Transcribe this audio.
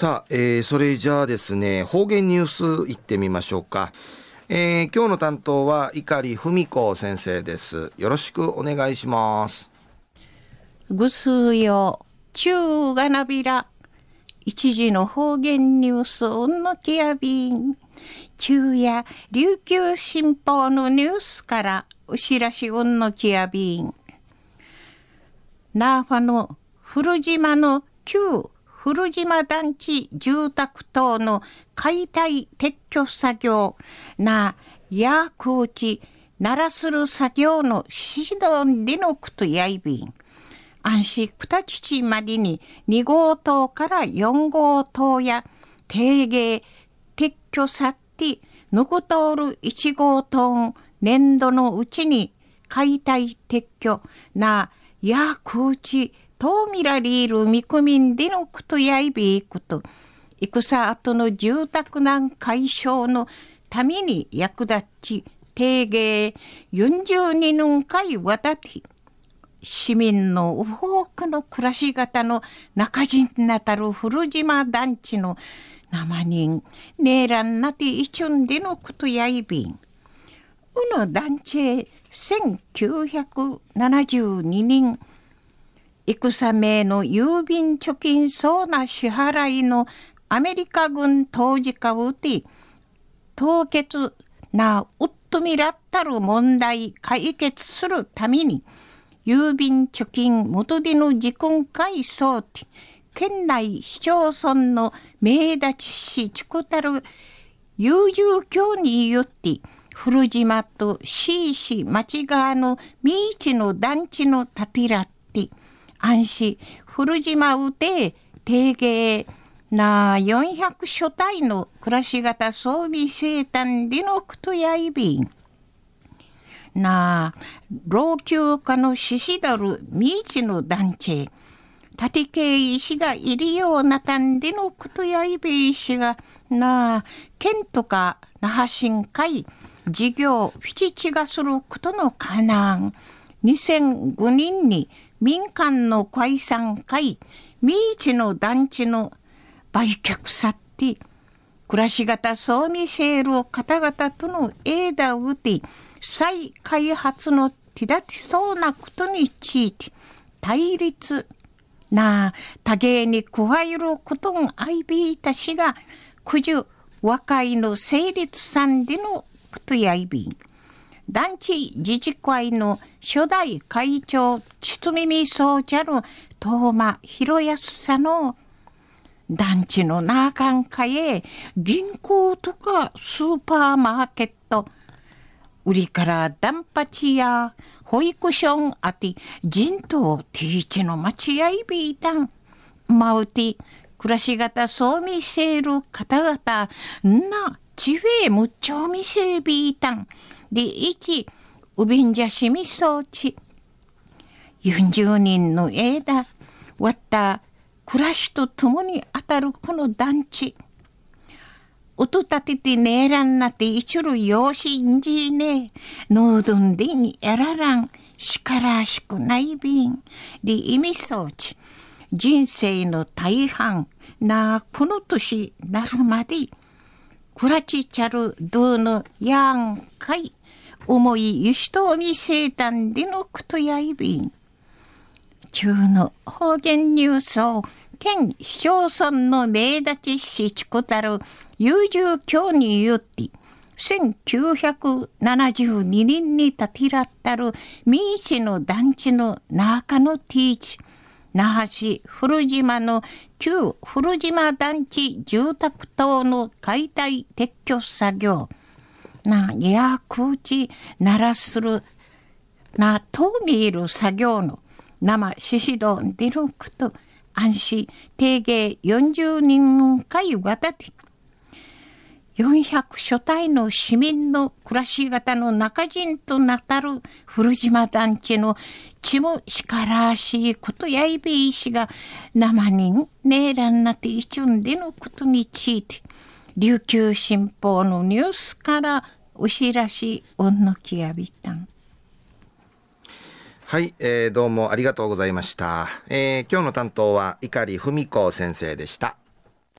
さあ、えー、それじゃあですね、方言ニュースいってみましょうか。えー、今日の担当は碇文子先生です。よろしくお願いします。ぐすうよ、ちゅうがなびら。一時の方言ニュースうんのきやびん。うや、琉球新報のニュースから、うしらしうんのきやびん。ナーファの古島の旧古島団地住宅等の解体撤去作業なや空地ならする作業の指導でのくとやいびん。安心くたちちまでに2号棟から4号棟や提芸撤去さって抜くとおる1号棟年度のうちに解体撤去なや空地とみられる見込みでのことやいびいこと、戦後の住宅難解消のために役立ち、提言42年回渡り市民の多くの暮らし方の中人なたる古島団地の生人、ねえらんなていちゅんでのことやいびん。うの団地へ1972人、戦名の郵便貯金そうな支払いのアメリカ軍当時化うて凍結なうっとみらったる問題解決するために郵便貯金元での時間改装て県内市町村の名立ち市地区たる優柔教によって古島と C 市町側の未知の団地の建てらって安市、古島うて提携な400所帯の暮らし方装備生誕でのくとやいびん。な老朽化のししだる未知の団地、立系石がいるようなたんでのくとやいべ石が、なあ県とか那覇新会、事業、フィチがすることのかなん。2005年に民間の解散会、未知の団地の売却さって、暮らし型総ミシェール方々とのエーダを打て、再開発の手立てそうなことについて、対立な多芸に加えることを相びいたしが、九十和解の成立さんでのことやいびん。団地自治会の初代会長、筒耳総じゃる東間博康さんの団地のなかんかへ銀行とかスーパーマーケット、売りからダンパチや保育所あて人とティーチの待合ビータン、マウティ、暮らし方そう見せる方々、な、地へむっちょ見せビータン、第一、ウビンジャシミ装置。40人の枝、わった、暮らしと共に当たるこの団地。音立ててねえらんなて一るよしんじねえ。のうどんでにえららん。しからしくないびん。で意味装置。人生の大半なこの年なるまで。くらちちゃるどうのやんかい。思いゆしとおみせいたんでのくとやいびん。中の方言入を県市町村の名立ちしちこたる優柔教によって、1972年に建てらったる民主の団地の中のティーチ、那覇市古島の旧古島団地住宅棟の解体撤去作業、な、やくちならする、な、とびいる作業の、生、ししどん、でろくと、安心、定芸40人かゆがたて、400所帯の市民の暮らし方の中人となたる古島団地の血も力しいことやいべいしが生人ねえらんなていちゅんでのことについて琉球新報のニュースから牛らしおんのきやびたん。はい、えー、どうもありがとうございました。えー、今日の担当は碇文子先生でした。